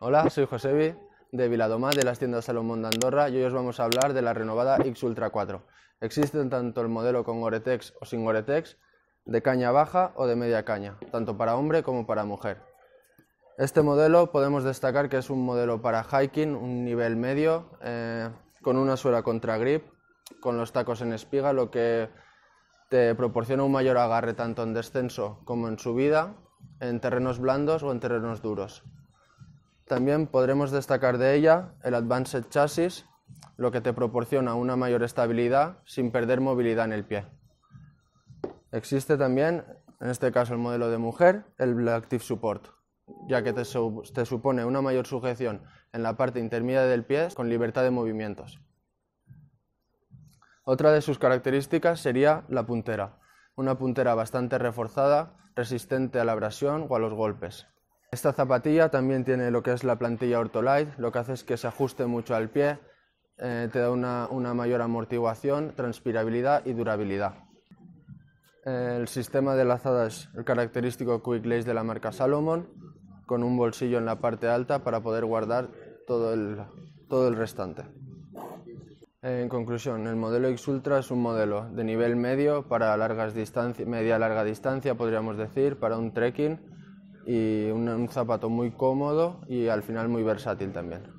Hola, soy Josebi de Viladomá de las tiendas Salomón de Andorra y hoy os vamos a hablar de la renovada X Ultra 4. Existen tanto el modelo con Goretex o sin Goretex, de caña baja o de media caña, tanto para hombre como para mujer. Este modelo podemos destacar que es un modelo para hiking, un nivel medio, eh, con una suela contra grip, con los tacos en espiga, lo que te proporciona un mayor agarre tanto en descenso como en subida, en terrenos blandos o en terrenos duros. También podremos destacar de ella el Advanced Chassis, lo que te proporciona una mayor estabilidad sin perder movilidad en el pie. Existe también, en este caso el modelo de mujer, el Active Support, ya que te, supone una mayor sujeción en la parte intermedia del pie con libertad de movimientos. Otra de sus características sería la puntera, una puntera bastante reforzada, resistente a la abrasión o a los golpes, esta zapatilla también tiene lo que es la plantilla Ortolite, lo que hace es que se ajuste mucho al pie, eh, te da una, mayor amortiguación, transpirabilidad y durabilidad. El sistema de lazada es el característico Quick Lace de la marca Salomon, con un bolsillo en la parte alta para poder guardar todo el, restante. En conclusión, el modelo X Ultra es un modelo de nivel medio para largas distancias, media larga distancia, podríamos decir, para un trekking y un, un zapato muy cómodo y al final muy versátil también.